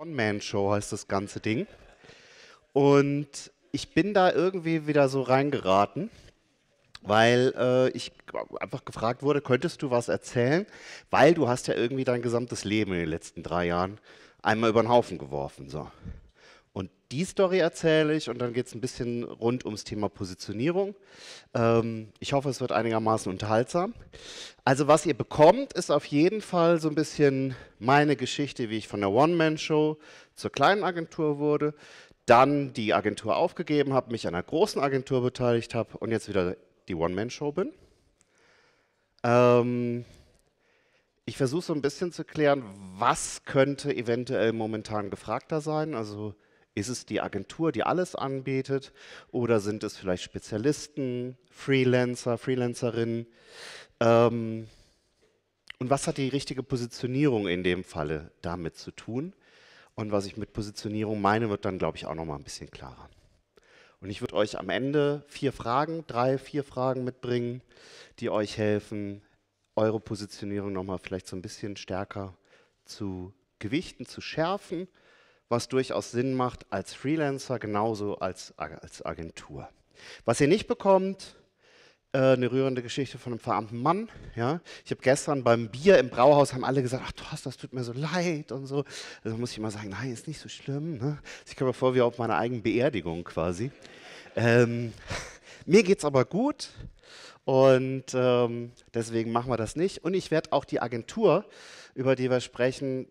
One-Man-Show heißt das ganze Ding. Und ich bin da irgendwie wieder so reingeraten, weil äh, ich einfach gefragt wurde, könntest du was erzählen? Weil du hast ja irgendwie dein gesamtes Leben in den letzten drei Jahren einmal über den Haufen geworfen. So die Story erzähle ich und dann geht es ein bisschen rund ums Thema Positionierung. Ähm, ich hoffe, es wird einigermaßen unterhaltsam. Also was ihr bekommt, ist auf jeden Fall so ein bisschen meine Geschichte, wie ich von der One-Man-Show zur kleinen Agentur wurde, dann die Agentur aufgegeben habe, mich an einer großen Agentur beteiligt habe und jetzt wieder die One-Man-Show bin. Ähm, ich versuche so ein bisschen zu klären, was könnte eventuell momentan gefragter sein. Also ist es die Agentur, die alles anbietet oder sind es vielleicht Spezialisten, Freelancer, Freelancerinnen? Ähm, und was hat die richtige Positionierung in dem Falle damit zu tun? Und was ich mit Positionierung meine, wird dann, glaube ich, auch nochmal ein bisschen klarer. Und ich würde euch am Ende vier Fragen, drei, vier Fragen mitbringen, die euch helfen, eure Positionierung nochmal vielleicht so ein bisschen stärker zu gewichten, zu schärfen was durchaus Sinn macht als Freelancer, genauso als, als Agentur. Was ihr nicht bekommt, äh, eine rührende Geschichte von einem verarmten Mann. Ja? Ich habe gestern beim Bier im Brauhaus, haben alle gesagt, ach Thorsten, das tut mir so leid und so. Also muss ich immer sagen, nein, ist nicht so schlimm. Ne? Ich komme mir vor wie auf meiner eigenen Beerdigung quasi. Ähm, mir geht es aber gut und ähm, deswegen machen wir das nicht. Und ich werde auch die Agentur, über die wir sprechen,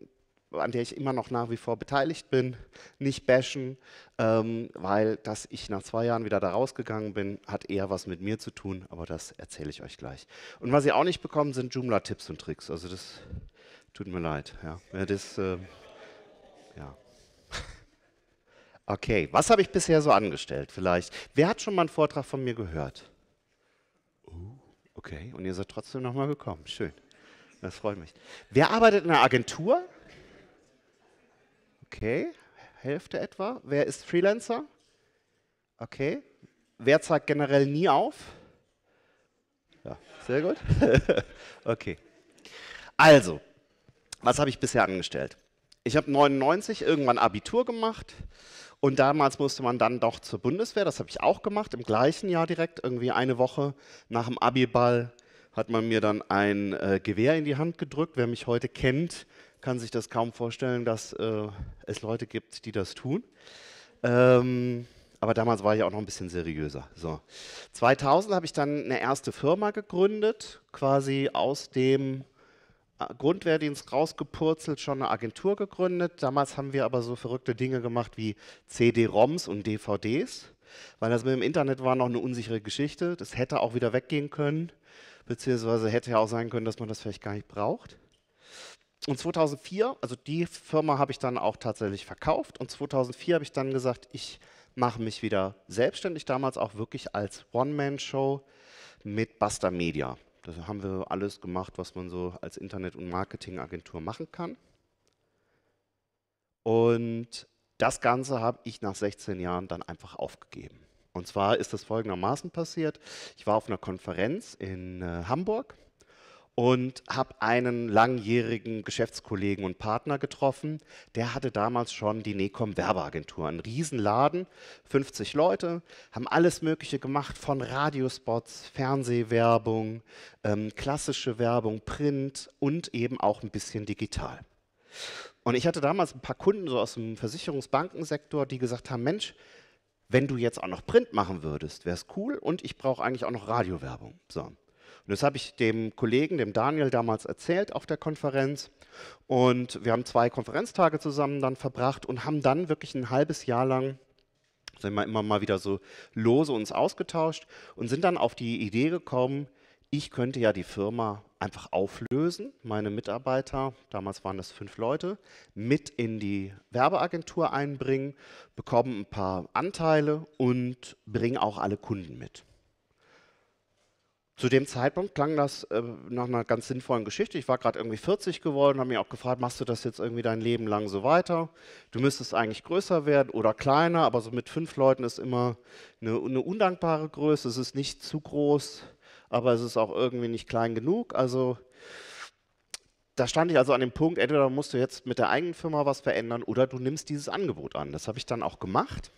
an der ich immer noch nach wie vor beteiligt bin, nicht bashen, ähm, weil dass ich nach zwei Jahren wieder da rausgegangen bin, hat eher was mit mir zu tun, aber das erzähle ich euch gleich. Und was ihr auch nicht bekommen, sind Joomla-Tipps und Tricks. Also das tut mir leid. Ja, das, äh, ja. Okay, was habe ich bisher so angestellt vielleicht? Wer hat schon mal einen Vortrag von mir gehört? Oh, okay, und ihr seid trotzdem nochmal gekommen. Schön. Das freut mich. Wer arbeitet in einer Agentur? Okay, Hälfte etwa. Wer ist Freelancer? Okay. Wer zeigt generell nie auf? Ja, sehr gut. okay. Also, was habe ich bisher angestellt? Ich habe 99 irgendwann Abitur gemacht und damals musste man dann doch zur Bundeswehr, das habe ich auch gemacht, im gleichen Jahr direkt, irgendwie eine Woche nach dem Abiball hat man mir dann ein äh, Gewehr in die Hand gedrückt. Wer mich heute kennt, kann sich das kaum vorstellen, dass äh, es Leute gibt, die das tun. Ähm, aber damals war ich auch noch ein bisschen seriöser. So. 2000 habe ich dann eine erste Firma gegründet, quasi aus dem äh, Grundwehrdienst rausgepurzelt, schon eine Agentur gegründet. Damals haben wir aber so verrückte Dinge gemacht wie CD-ROMs und DVDs, weil das mit dem Internet war noch eine unsichere Geschichte. Das hätte auch wieder weggehen können, beziehungsweise hätte ja auch sein können, dass man das vielleicht gar nicht braucht und 2004, also die Firma habe ich dann auch tatsächlich verkauft und 2004 habe ich dann gesagt, ich mache mich wieder selbstständig, damals auch wirklich als One-Man-Show mit Buster Media. Da haben wir alles gemacht, was man so als Internet- und Marketingagentur machen kann. Und das Ganze habe ich nach 16 Jahren dann einfach aufgegeben. Und zwar ist das folgendermaßen passiert. Ich war auf einer Konferenz in äh, Hamburg und habe einen langjährigen Geschäftskollegen und Partner getroffen. Der hatte damals schon die Necom Werbeagentur, einen Riesenladen, 50 Leute, haben alles Mögliche gemacht von Radiospots, Fernsehwerbung, ähm, klassische Werbung, Print und eben auch ein bisschen digital. Und ich hatte damals ein paar Kunden so aus dem Versicherungsbankensektor, die gesagt haben, Mensch, wenn du jetzt auch noch Print machen würdest, wäre es cool und ich brauche eigentlich auch noch Radiowerbung. So. Und das habe ich dem Kollegen, dem Daniel, damals erzählt auf der Konferenz. Und wir haben zwei Konferenztage zusammen dann verbracht und haben dann wirklich ein halbes Jahr lang sind wir immer mal wieder so lose uns ausgetauscht und sind dann auf die Idee gekommen, ich könnte ja die Firma einfach auflösen, meine Mitarbeiter, damals waren das fünf Leute, mit in die Werbeagentur einbringen, bekommen ein paar Anteile und bringen auch alle Kunden mit. Zu dem Zeitpunkt klang das äh, nach einer ganz sinnvollen Geschichte. Ich war gerade irgendwie 40 geworden, habe mich auch gefragt, machst du das jetzt irgendwie dein Leben lang so weiter? Du müsstest eigentlich größer werden oder kleiner, aber so mit fünf Leuten ist immer eine, eine undankbare Größe. Es ist nicht zu groß, aber es ist auch irgendwie nicht klein genug. Also da stand ich also an dem Punkt, entweder musst du jetzt mit der eigenen Firma was verändern oder du nimmst dieses Angebot an. Das habe ich dann auch gemacht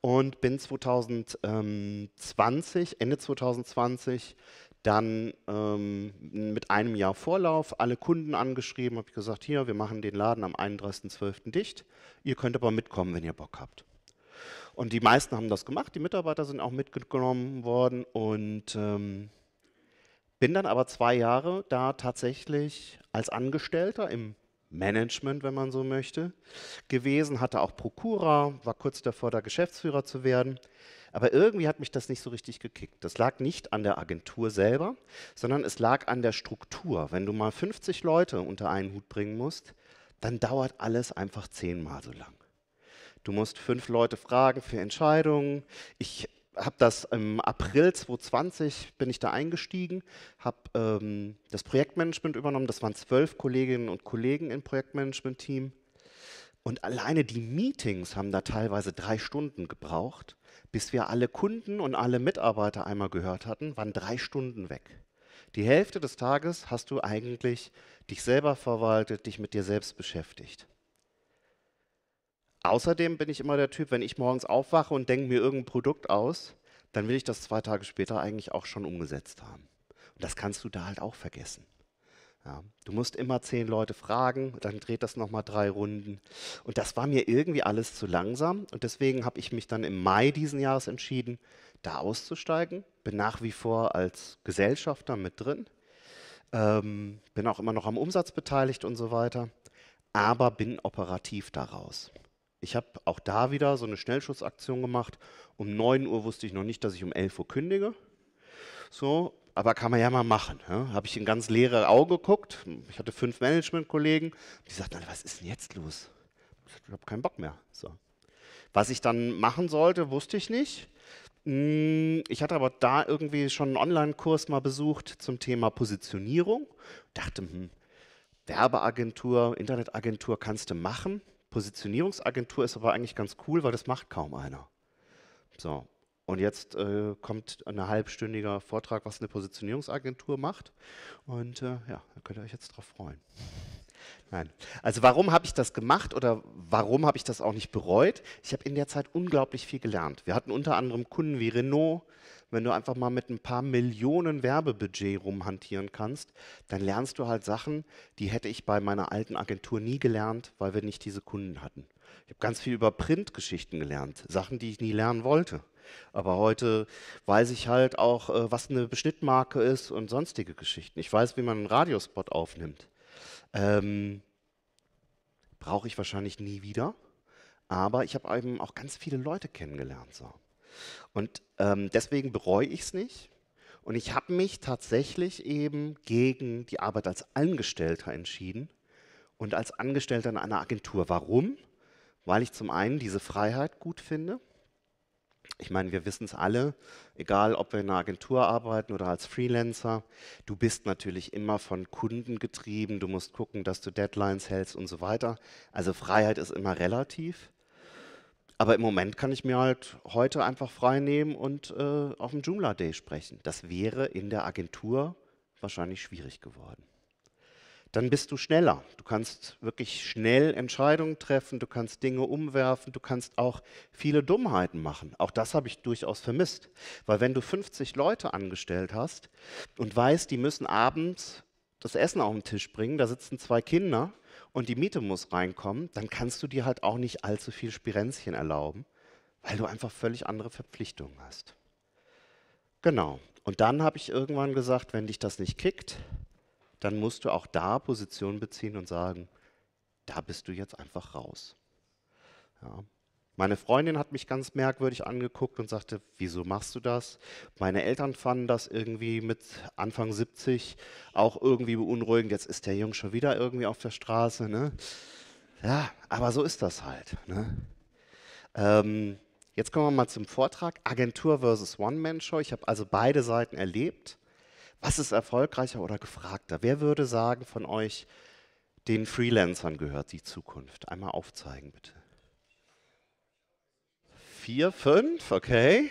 und bin 2020, Ende 2020, dann ähm, mit einem Jahr Vorlauf alle Kunden angeschrieben, habe gesagt, hier, wir machen den Laden am 31.12. dicht, ihr könnt aber mitkommen, wenn ihr Bock habt. Und die meisten haben das gemacht, die Mitarbeiter sind auch mitgenommen worden und ähm, bin dann aber zwei Jahre da tatsächlich als Angestellter im Management, wenn man so möchte, gewesen, hatte auch Prokura, war kurz davor, da Geschäftsführer zu werden. Aber irgendwie hat mich das nicht so richtig gekickt. Das lag nicht an der Agentur selber, sondern es lag an der Struktur. Wenn du mal 50 Leute unter einen Hut bringen musst, dann dauert alles einfach zehnmal so lang. Du musst fünf Leute fragen für Entscheidungen. Ich habe das im April 2020 bin ich da eingestiegen, habe ähm, das Projektmanagement übernommen. Das waren zwölf Kolleginnen und Kollegen im Projektmanagement-Team. Und alleine die Meetings haben da teilweise drei Stunden gebraucht, bis wir alle Kunden und alle Mitarbeiter einmal gehört hatten, waren drei Stunden weg. Die Hälfte des Tages hast du eigentlich dich selber verwaltet, dich mit dir selbst beschäftigt. Außerdem bin ich immer der Typ, wenn ich morgens aufwache und denke mir irgendein Produkt aus, dann will ich das zwei Tage später eigentlich auch schon umgesetzt haben. Und das kannst du da halt auch vergessen. Ja, du musst immer zehn Leute fragen, dann dreht das nochmal drei Runden. Und das war mir irgendwie alles zu langsam. Und deswegen habe ich mich dann im Mai diesen Jahres entschieden, da auszusteigen. Bin nach wie vor als Gesellschafter mit drin. Ähm, bin auch immer noch am Umsatz beteiligt und so weiter. Aber bin operativ daraus ich habe auch da wieder so eine Schnellschutzaktion gemacht. Um 9 Uhr wusste ich noch nicht, dass ich um 11 Uhr kündige. So, aber kann man ja mal machen. Ja? Ne? Habe ich in ganz leere Augen geguckt. Ich hatte fünf Management-Kollegen. Die sagten, was ist denn jetzt los? Ich habe keinen Bock mehr. So. Was ich dann machen sollte, wusste ich nicht. Hm, ich hatte aber da irgendwie schon einen Online-Kurs mal besucht zum Thema Positionierung. Dachte, hm, Werbeagentur, Internetagentur kannst du machen. Positionierungsagentur ist aber eigentlich ganz cool, weil das macht kaum einer. So, und jetzt äh, kommt ein halbstündiger Vortrag, was eine Positionierungsagentur macht. Und äh, ja, da könnt ihr euch jetzt drauf freuen. Nein. Also warum habe ich das gemacht oder warum habe ich das auch nicht bereut? Ich habe in der Zeit unglaublich viel gelernt. Wir hatten unter anderem Kunden wie Renault. Wenn du einfach mal mit ein paar Millionen Werbebudget rumhantieren kannst, dann lernst du halt Sachen, die hätte ich bei meiner alten Agentur nie gelernt, weil wir nicht diese Kunden hatten. Ich habe ganz viel über Printgeschichten gelernt, Sachen, die ich nie lernen wollte. Aber heute weiß ich halt auch, äh, was eine Beschnittmarke ist und sonstige Geschichten. Ich weiß, wie man einen Radiospot aufnimmt. Ähm, Brauche ich wahrscheinlich nie wieder. Aber ich habe eben auch ganz viele Leute kennengelernt. So. Und ähm, deswegen bereue ich es nicht. Und ich habe mich tatsächlich eben gegen die Arbeit als Angestellter entschieden und als Angestellter in einer Agentur. Warum? Weil ich zum einen diese Freiheit gut finde ich meine, wir wissen es alle, egal ob wir in einer Agentur arbeiten oder als Freelancer, du bist natürlich immer von Kunden getrieben, du musst gucken, dass du Deadlines hältst und so weiter. Also Freiheit ist immer relativ. Aber im Moment kann ich mir halt heute einfach frei nehmen und äh, auf dem Joomla Day sprechen. Das wäre in der Agentur wahrscheinlich schwierig geworden dann bist du schneller. Du kannst wirklich schnell Entscheidungen treffen, du kannst Dinge umwerfen, du kannst auch viele Dummheiten machen. Auch das habe ich durchaus vermisst. Weil wenn du 50 Leute angestellt hast und weißt, die müssen abends das Essen auf den Tisch bringen, da sitzen zwei Kinder und die Miete muss reinkommen, dann kannst du dir halt auch nicht allzu viel Spirenzchen erlauben, weil du einfach völlig andere Verpflichtungen hast. Genau. Und dann habe ich irgendwann gesagt, wenn dich das nicht kickt, dann musst du auch da Position beziehen und sagen, da bist du jetzt einfach raus. Ja. Meine Freundin hat mich ganz merkwürdig angeguckt und sagte, wieso machst du das? Meine Eltern fanden das irgendwie mit Anfang 70 auch irgendwie beunruhigend. Jetzt ist der Junge schon wieder irgendwie auf der Straße. Ne? Ja, aber so ist das halt. Ne? Ähm, jetzt kommen wir mal zum Vortrag. Agentur versus One-Man-Show. Ich habe also beide Seiten erlebt. Was ist erfolgreicher oder gefragter? Wer würde sagen von euch, den Freelancern gehört die Zukunft? Einmal aufzeigen, bitte. Vier, fünf, okay.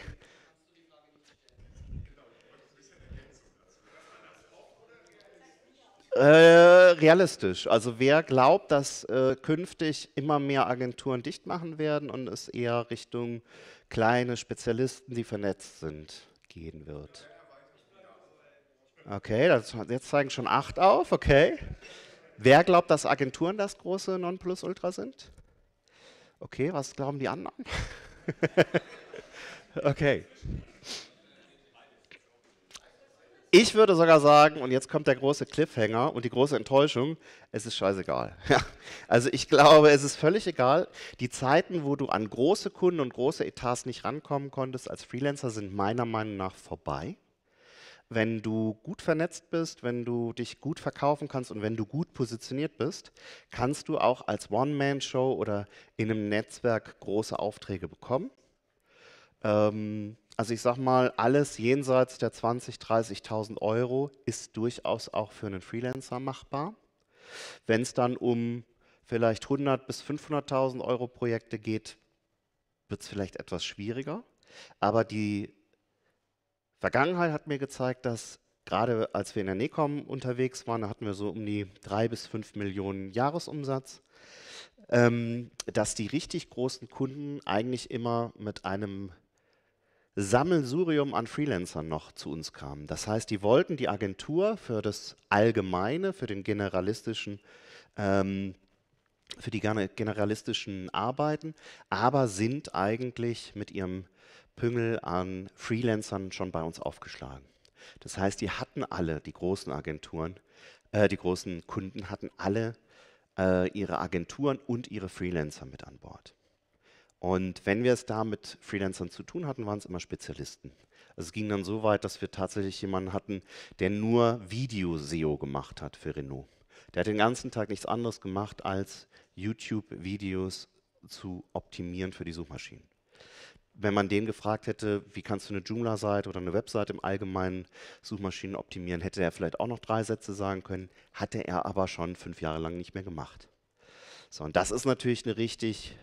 Äh, realistisch. Also wer glaubt, dass äh, künftig immer mehr Agenturen dicht machen werden und es eher Richtung kleine Spezialisten, die vernetzt sind, gehen wird? Okay, das, jetzt zeigen schon acht auf, okay. Wer glaubt, dass Agenturen das große Nonplusultra sind? Okay, was glauben die anderen? okay. Ich würde sogar sagen, und jetzt kommt der große Cliffhanger und die große Enttäuschung, es ist scheißegal. Also ich glaube, es ist völlig egal. Die Zeiten, wo du an große Kunden und große Etats nicht rankommen konntest als Freelancer, sind meiner Meinung nach vorbei wenn du gut vernetzt bist, wenn du dich gut verkaufen kannst und wenn du gut positioniert bist, kannst du auch als One-Man-Show oder in einem Netzwerk große Aufträge bekommen. Ähm, also ich sag mal, alles jenseits der 20.000, 30 30.000 Euro ist durchaus auch für einen Freelancer machbar. Wenn es dann um vielleicht 100.000 bis 500.000 Euro Projekte geht, wird es vielleicht etwas schwieriger. Aber die Vergangenheit hat mir gezeigt, dass gerade als wir in der NECOM unterwegs waren, da hatten wir so um die drei bis fünf Millionen Jahresumsatz, ähm, dass die richtig großen Kunden eigentlich immer mit einem Sammelsurium an Freelancern noch zu uns kamen. Das heißt, die wollten die Agentur für das Allgemeine, für den generalistischen, ähm, für die generalistischen Arbeiten, aber sind eigentlich mit ihrem Püngel an Freelancern schon bei uns aufgeschlagen. Das heißt, die hatten alle, die großen Agenturen, äh, die großen Kunden hatten alle äh, ihre Agenturen und ihre Freelancer mit an Bord. Und wenn wir es da mit Freelancern zu tun hatten, waren es immer Spezialisten. Also es ging dann so weit, dass wir tatsächlich jemanden hatten, der nur Video-SEO gemacht hat für Renault. Der hat den ganzen Tag nichts anderes gemacht, als YouTube-Videos zu optimieren für die Suchmaschinen wenn man den gefragt hätte, wie kannst du eine Joomla-Seite oder eine Website im Allgemeinen Suchmaschinen optimieren, hätte er vielleicht auch noch drei Sätze sagen können, hatte er aber schon fünf Jahre lang nicht mehr gemacht. So, und das ist natürlich eine richtig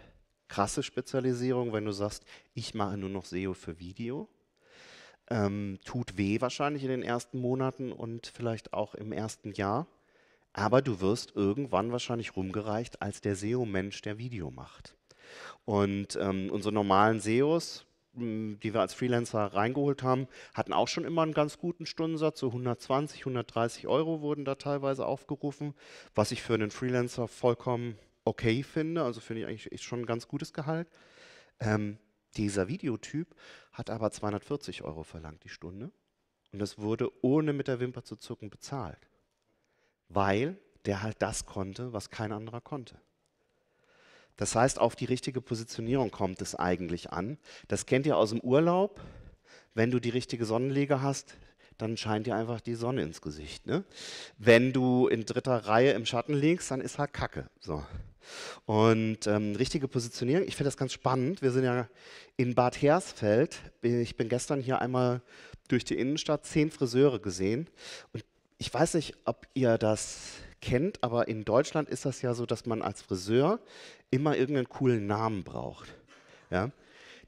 krasse Spezialisierung, wenn du sagst, ich mache nur noch SEO für Video. Ähm, tut weh wahrscheinlich in den ersten Monaten und vielleicht auch im ersten Jahr. Aber du wirst irgendwann wahrscheinlich rumgereicht als der SEO-Mensch, der Video macht. Und ähm, unsere normalen SEOs, die wir als Freelancer reingeholt haben, hatten auch schon immer einen ganz guten Stundensatz, so 120, 130 Euro wurden da teilweise aufgerufen, was ich für einen Freelancer vollkommen okay finde, also finde ich eigentlich schon ein ganz gutes Gehalt. Ähm, dieser Videotyp hat aber 240 Euro verlangt die Stunde und das wurde ohne mit der Wimper zu zucken bezahlt, weil der halt das konnte, was kein anderer konnte. Das heißt, auf die richtige Positionierung kommt es eigentlich an. Das kennt ihr aus dem Urlaub. Wenn du die richtige Sonnenlege hast, dann scheint dir einfach die Sonne ins Gesicht. Ne? Wenn du in dritter Reihe im Schatten liegst, dann ist halt Kacke. So. Und ähm, richtige Positionierung, ich finde das ganz spannend. Wir sind ja in Bad Hersfeld. Ich bin gestern hier einmal durch die Innenstadt zehn Friseure gesehen. Und ich weiß nicht, ob ihr das kennt, aber in Deutschland ist das ja so, dass man als Friseur immer irgendeinen coolen Namen braucht. Ja?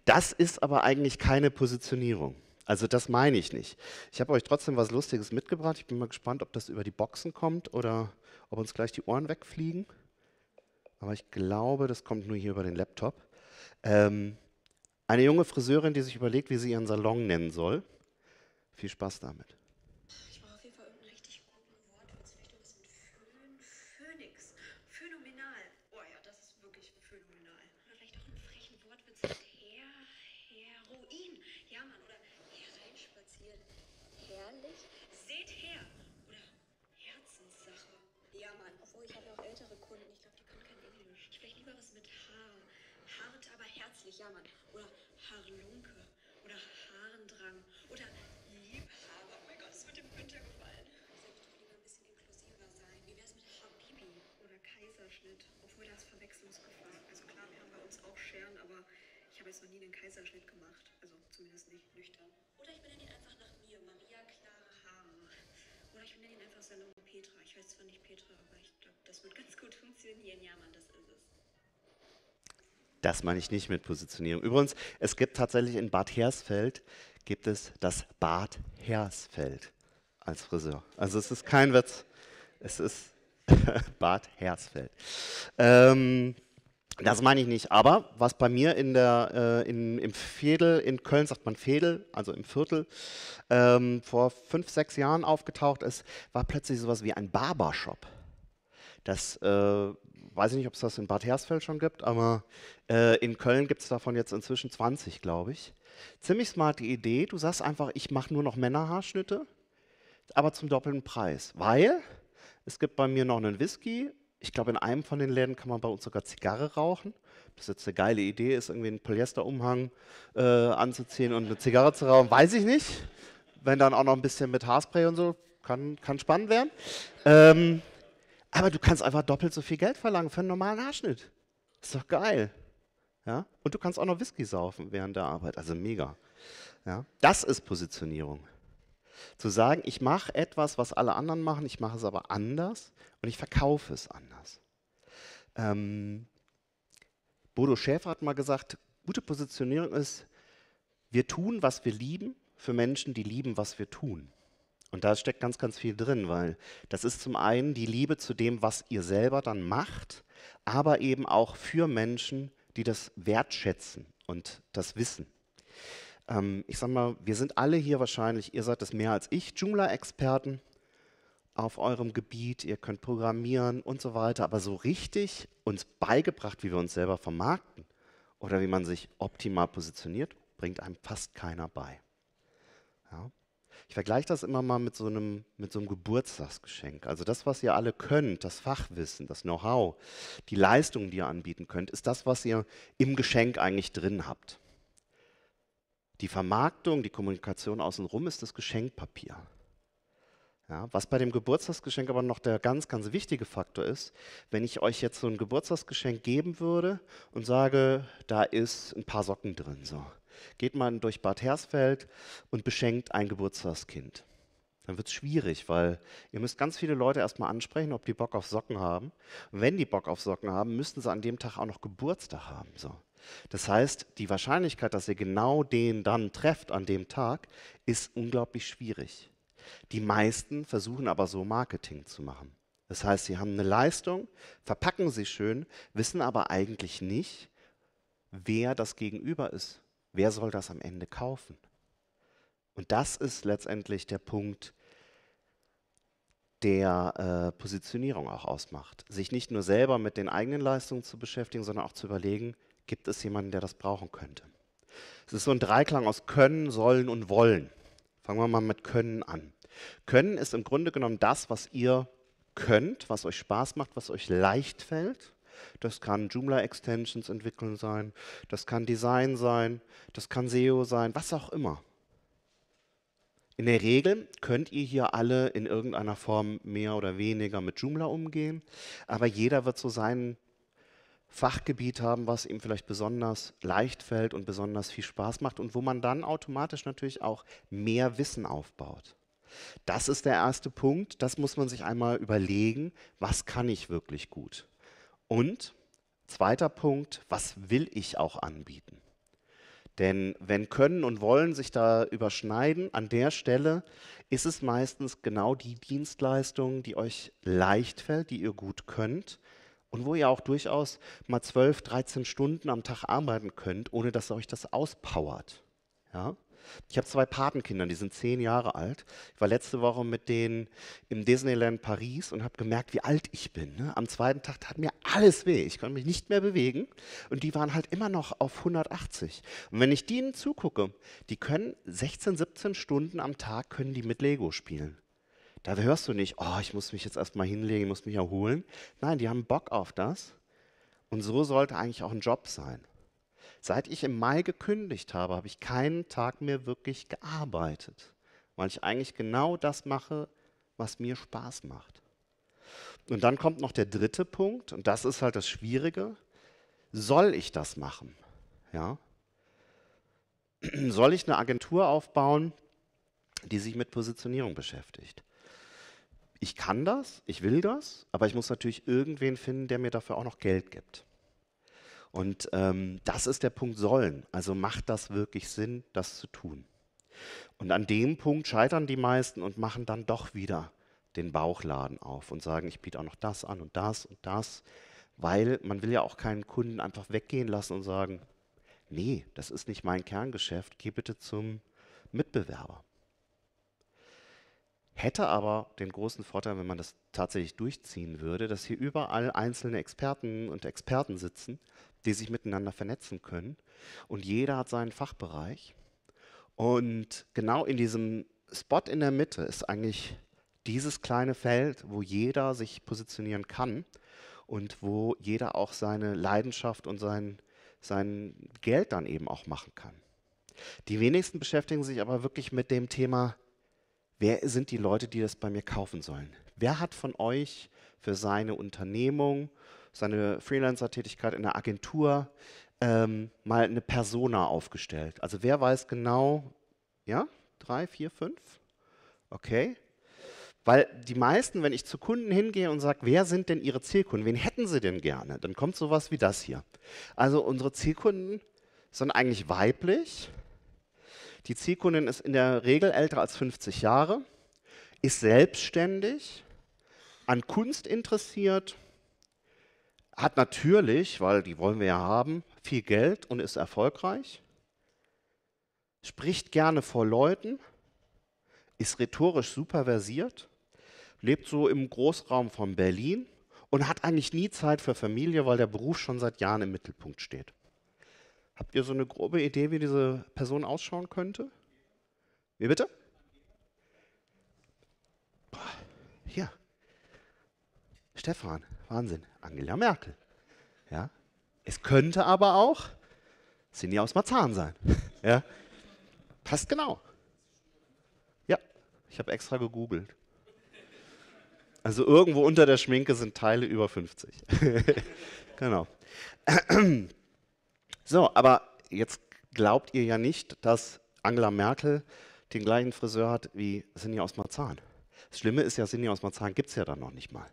Das ist aber eigentlich keine Positionierung. Also das meine ich nicht. Ich habe euch trotzdem was Lustiges mitgebracht. Ich bin mal gespannt, ob das über die Boxen kommt oder ob uns gleich die Ohren wegfliegen. Aber ich glaube, das kommt nur hier über den Laptop. Ähm, eine junge Friseurin, die sich überlegt, wie sie ihren Salon nennen soll. Viel Spaß damit. Jammern oder Harlunke oder Haarendrang oder Liebhaber. Oh mein Gott, es wird dem Günther gefallen. Soll ich doch ein bisschen inklusiver sein? Wie wär's mit Habibi oder Kaiserschnitt? Obwohl da ist Verwechslungsgefahr. Also klar, wir haben bei uns auch Scheren, aber ich habe jetzt noch nie einen Kaiserschnitt gemacht. Also zumindest nicht nüchtern. Oder ich benenne ihn einfach nach mir, Maria Clara Haare. Oder ich benenne ihn einfach Salon Petra. Ich weiß zwar nicht Petra, aber ich glaube, das wird ganz gut funktionieren. Ja, Mann, das ist es. Das meine ich nicht mit Positionierung. Übrigens, es gibt tatsächlich in Bad Hersfeld gibt es das Bad Hersfeld als Friseur. Also es ist kein Witz. Es ist Bad Hersfeld. Ähm, das meine ich nicht. Aber was bei mir in der, äh, in, im Fädel, in Köln sagt man Fädel, also im Viertel, ähm, vor fünf, sechs Jahren aufgetaucht ist, war plötzlich sowas wie ein Barbershop. Das äh, weiß ich nicht, ob es das in Bad Hersfeld schon gibt, aber äh, in Köln gibt es davon jetzt inzwischen 20, glaube ich. Ziemlich smarte Idee. Du sagst einfach, ich mache nur noch Männerhaarschnitte, aber zum doppelten Preis. Weil es gibt bei mir noch einen Whisky. Ich glaube, in einem von den Läden kann man bei uns sogar Zigarre rauchen. Ob das jetzt eine geile Idee ist, irgendwie einen Polyesterumhang äh, anzuziehen und eine Zigarre zu rauchen, weiß ich nicht. Wenn dann auch noch ein bisschen mit Haarspray und so, kann, kann spannend werden. Ähm, aber du kannst einfach doppelt so viel Geld verlangen für einen normalen Haarschnitt. Ist doch geil. Ja? Und du kannst auch noch Whisky saufen während der Arbeit. Also mega. Ja? Das ist Positionierung. Zu sagen, ich mache etwas, was alle anderen machen, ich mache es aber anders und ich verkaufe es anders. Ähm, Bodo Schäfer hat mal gesagt, gute Positionierung ist, wir tun, was wir lieben, für Menschen, die lieben, was wir tun. Und da steckt ganz, ganz viel drin, weil das ist zum einen die Liebe zu dem, was ihr selber dann macht, aber eben auch für Menschen, die das wertschätzen und das wissen. Ähm, ich sag mal, wir sind alle hier wahrscheinlich, ihr seid es mehr als ich, Joomla-Experten auf eurem Gebiet, ihr könnt programmieren und so weiter, aber so richtig uns beigebracht, wie wir uns selber vermarkten oder wie man sich optimal positioniert, bringt einem fast keiner bei. Ja. Ich vergleiche das immer mal mit so, einem, mit so einem Geburtstagsgeschenk. Also das, was ihr alle könnt, das Fachwissen, das Know-how, die Leistungen, die ihr anbieten könnt, ist das, was ihr im Geschenk eigentlich drin habt. Die Vermarktung, die Kommunikation außenrum ist das Geschenkpapier. Ja, was bei dem Geburtstagsgeschenk aber noch der ganz, ganz wichtige Faktor ist, wenn ich euch jetzt so ein Geburtstagsgeschenk geben würde und sage, da ist ein paar Socken drin, so geht man durch Bad Hersfeld und beschenkt ein Geburtstagskind. Dann wird es schwierig, weil ihr müsst ganz viele Leute erstmal ansprechen, ob die Bock auf Socken haben. Und wenn die Bock auf Socken haben, müssten sie an dem Tag auch noch Geburtstag haben. So. Das heißt, die Wahrscheinlichkeit, dass ihr genau den dann trefft an dem Tag, ist unglaublich schwierig. Die meisten versuchen aber so Marketing zu machen. Das heißt, sie haben eine Leistung, verpacken sie schön, wissen aber eigentlich nicht, wer das Gegenüber ist. Wer soll das am Ende kaufen? Und das ist letztendlich der Punkt, der äh, Positionierung auch ausmacht. Sich nicht nur selber mit den eigenen Leistungen zu beschäftigen, sondern auch zu überlegen, gibt es jemanden, der das brauchen könnte. Es ist so ein Dreiklang aus Können, Sollen und Wollen. Fangen wir mal mit Können an. Können ist im Grunde genommen das, was ihr könnt, was euch Spaß macht, was euch leicht fällt. Das kann Joomla Extensions entwickeln sein, das kann Design sein, das kann SEO sein, was auch immer. In der Regel könnt ihr hier alle in irgendeiner Form mehr oder weniger mit Joomla umgehen, aber jeder wird so sein Fachgebiet haben, was ihm vielleicht besonders leicht fällt und besonders viel Spaß macht und wo man dann automatisch natürlich auch mehr Wissen aufbaut. Das ist der erste Punkt. Das muss man sich einmal überlegen, was kann ich wirklich gut? Und zweiter Punkt, was will ich auch anbieten? Denn wenn Können und Wollen sich da überschneiden, an der Stelle ist es meistens genau die Dienstleistung, die euch leicht fällt, die ihr gut könnt und wo ihr auch durchaus mal 12, 13 Stunden am Tag arbeiten könnt, ohne dass euch das auspowert. Ja? Ich habe zwei Patenkinder, die sind zehn Jahre alt. Ich war letzte Woche mit denen im Disneyland Paris und habe gemerkt, wie alt ich bin. Ne? Am zweiten Tag tat mir alles weh. Ich konnte mich nicht mehr bewegen und die waren halt immer noch auf 180. Und wenn ich denen zugucke, die können 16, 17 Stunden am Tag können die mit Lego spielen. Da hörst du nicht, oh, ich muss mich jetzt erstmal hinlegen, ich muss mich erholen. Nein, die haben Bock auf das. Und so sollte eigentlich auch ein Job sein. Seit ich im Mai gekündigt habe, habe ich keinen Tag mehr wirklich gearbeitet, weil ich eigentlich genau das mache, was mir Spaß macht. Und dann kommt noch der dritte Punkt, und das ist halt das Schwierige. Soll ich das machen? Ja? Soll ich eine Agentur aufbauen, die sich mit Positionierung beschäftigt? Ich kann das, ich will das, aber ich muss natürlich irgendwen finden, der mir dafür auch noch Geld gibt. Und ähm, das ist der Punkt sollen. Also macht das wirklich Sinn, das zu tun? Und an dem Punkt scheitern die meisten und machen dann doch wieder den Bauchladen auf und sagen, ich biete auch noch das an und das und das, weil man will ja auch keinen Kunden einfach weggehen lassen und sagen, nee, das ist nicht mein Kerngeschäft, geh bitte zum Mitbewerber. Hätte aber den großen Vorteil, wenn man das tatsächlich durchziehen würde, dass hier überall einzelne Experten und Experten sitzen die sich miteinander vernetzen können. Und jeder hat seinen Fachbereich. Und genau in diesem Spot in der Mitte ist eigentlich dieses kleine Feld, wo jeder sich positionieren kann und wo jeder auch seine Leidenschaft und sein, sein Geld dann eben auch machen kann. Die wenigsten beschäftigen sich aber wirklich mit dem Thema, wer sind die Leute, die das bei mir kaufen sollen? Wer hat von euch für seine Unternehmung seine Freelancer-Tätigkeit in der Agentur ähm, mal eine Persona aufgestellt. Also wer weiß genau, ja, drei, vier, fünf? Okay. Weil die meisten, wenn ich zu Kunden hingehe und sage, wer sind denn Ihre Zielkunden, wen hätten Sie denn gerne, dann kommt sowas wie das hier. Also unsere Zielkunden sind eigentlich weiblich. Die Zielkundin ist in der Regel älter als 50 Jahre, ist selbstständig, an Kunst interessiert, hat natürlich, weil die wollen wir ja haben, viel Geld und ist erfolgreich, spricht gerne vor Leuten, ist rhetorisch super versiert, lebt so im Großraum von Berlin und hat eigentlich nie Zeit für Familie, weil der Beruf schon seit Jahren im Mittelpunkt steht. Habt ihr so eine grobe Idee, wie diese Person ausschauen könnte? Wie bitte? Boah, hier. Stefan. Wahnsinn, Angela Merkel. Ja? Es könnte aber auch Cindy aus Marzahn sein. ja? Passt genau. Ja, ich habe extra gegoogelt. Also irgendwo unter der Schminke sind Teile über 50. genau. so, aber jetzt glaubt ihr ja nicht, dass Angela Merkel den gleichen Friseur hat wie Cindy aus Marzahn. Das Schlimme ist ja, Cindy aus Marzahn gibt es ja dann noch nicht mal.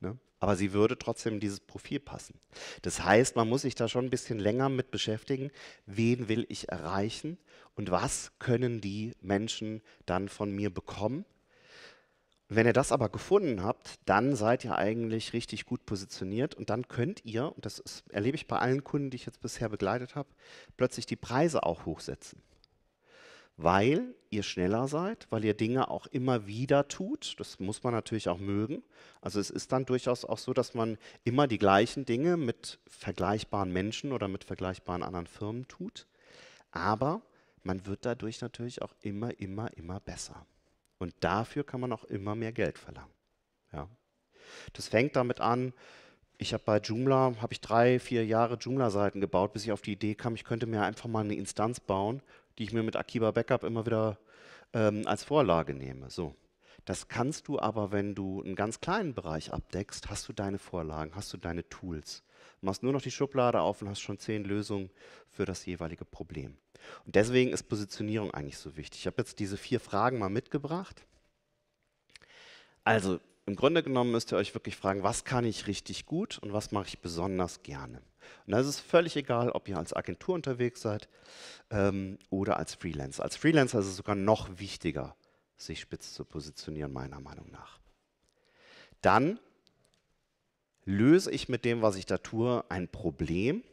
Ne? Aber sie würde trotzdem in dieses Profil passen. Das heißt, man muss sich da schon ein bisschen länger mit beschäftigen, wen will ich erreichen und was können die Menschen dann von mir bekommen. wenn ihr das aber gefunden habt, dann seid ihr eigentlich richtig gut positioniert und dann könnt ihr, und das erlebe ich bei allen Kunden, die ich jetzt bisher begleitet habe, plötzlich die Preise auch hochsetzen weil ihr schneller seid, weil ihr Dinge auch immer wieder tut. Das muss man natürlich auch mögen. Also es ist dann durchaus auch so, dass man immer die gleichen Dinge mit vergleichbaren Menschen oder mit vergleichbaren anderen Firmen tut. Aber man wird dadurch natürlich auch immer, immer, immer besser. Und dafür kann man auch immer mehr Geld verlangen. Ja. Das fängt damit an, ich habe bei Joomla, habe ich drei, vier Jahre Joomla-Seiten gebaut, bis ich auf die Idee kam, ich könnte mir einfach mal eine Instanz bauen die ich mir mit Akiba Backup immer wieder ähm, als Vorlage nehme. So. Das kannst du aber, wenn du einen ganz kleinen Bereich abdeckst, hast du deine Vorlagen, hast du deine Tools. Du machst nur noch die Schublade auf und hast schon zehn Lösungen für das jeweilige Problem. Und deswegen ist Positionierung eigentlich so wichtig. Ich habe jetzt diese vier Fragen mal mitgebracht. Also, im Grunde genommen müsst ihr euch wirklich fragen, was kann ich richtig gut und was mache ich besonders gerne. Und das ist völlig egal, ob ihr als Agentur unterwegs seid ähm, oder als Freelancer. Als Freelancer ist es sogar noch wichtiger, sich spitz zu positionieren, meiner Meinung nach. Dann löse ich mit dem, was ich da tue, ein Problem,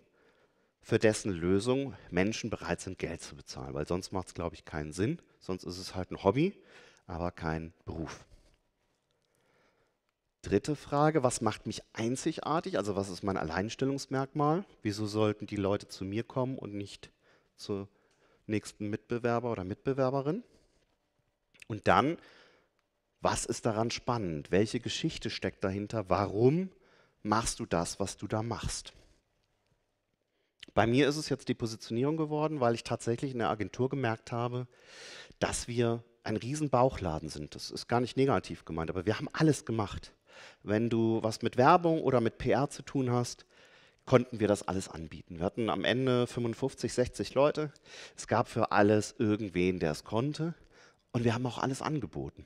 für dessen Lösung Menschen bereit sind, Geld zu bezahlen. Weil sonst macht es, glaube ich, keinen Sinn. Sonst ist es halt ein Hobby, aber kein Beruf dritte Frage, was macht mich einzigartig? Also was ist mein Alleinstellungsmerkmal? Wieso sollten die Leute zu mir kommen und nicht zur nächsten Mitbewerber oder Mitbewerberin? Und dann, was ist daran spannend? Welche Geschichte steckt dahinter? Warum machst du das, was du da machst? Bei mir ist es jetzt die Positionierung geworden, weil ich tatsächlich in der Agentur gemerkt habe, dass wir ein riesen Bauchladen sind. Das ist gar nicht negativ gemeint, aber wir haben alles gemacht wenn du was mit Werbung oder mit PR zu tun hast, konnten wir das alles anbieten. Wir hatten am Ende 55, 60 Leute. Es gab für alles irgendwen, der es konnte. Und wir haben auch alles angeboten.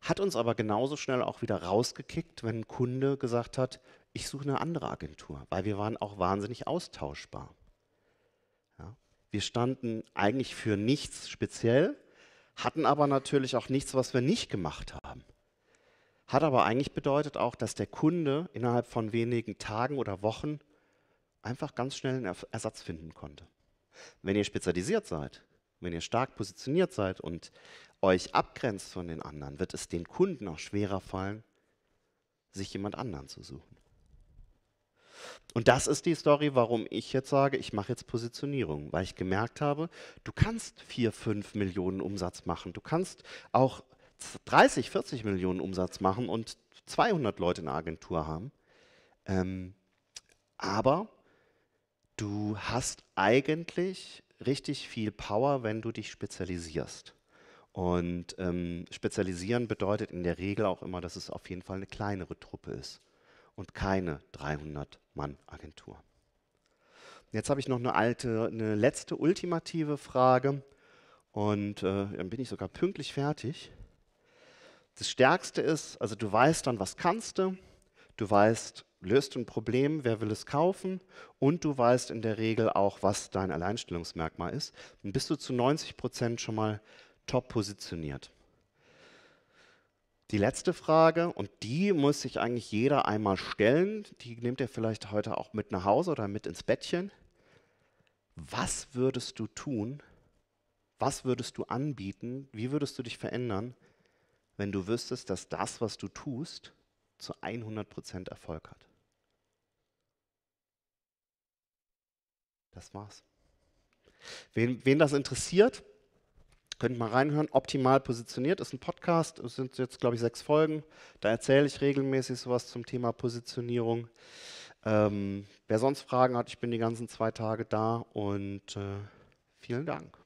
Hat uns aber genauso schnell auch wieder rausgekickt, wenn ein Kunde gesagt hat, ich suche eine andere Agentur, weil wir waren auch wahnsinnig austauschbar. Ja. Wir standen eigentlich für nichts speziell, hatten aber natürlich auch nichts, was wir nicht gemacht haben. Hat aber eigentlich bedeutet auch, dass der Kunde innerhalb von wenigen Tagen oder Wochen einfach ganz schnell einen Ersatz finden konnte. Wenn ihr spezialisiert seid, wenn ihr stark positioniert seid und euch abgrenzt von den anderen, wird es den Kunden auch schwerer fallen, sich jemand anderen zu suchen. Und das ist die Story, warum ich jetzt sage, ich mache jetzt Positionierung, weil ich gemerkt habe, du kannst 4, 5 Millionen Umsatz machen, du kannst auch 30, 40 Millionen Umsatz machen und 200 Leute in der Agentur haben. Ähm, aber du hast eigentlich richtig viel Power, wenn du dich spezialisierst. Und ähm, spezialisieren bedeutet in der Regel auch immer, dass es auf jeden Fall eine kleinere Truppe ist und keine 300-Mann-Agentur. Jetzt habe ich noch eine, alte, eine letzte ultimative Frage und äh, dann bin ich sogar pünktlich fertig. Das Stärkste ist, also du weißt dann, was kannst du, du weißt, löst ein Problem, wer will es kaufen und du weißt in der Regel auch, was dein Alleinstellungsmerkmal ist. Dann bist du zu 90 Prozent schon mal top positioniert. Die letzte Frage, und die muss sich eigentlich jeder einmal stellen, die nimmt er vielleicht heute auch mit nach Hause oder mit ins Bettchen. Was würdest du tun? Was würdest du anbieten? Wie würdest du dich verändern, wenn du wüsstest, dass das, was du tust, zu 100% Erfolg hat. Das war's. Wen, wen das interessiert, könnt mal reinhören. Optimal positioniert ist ein Podcast, es sind jetzt, glaube ich, sechs Folgen. Da erzähle ich regelmäßig sowas zum Thema Positionierung. Ähm, wer sonst Fragen hat, ich bin die ganzen zwei Tage da und äh, vielen Dank.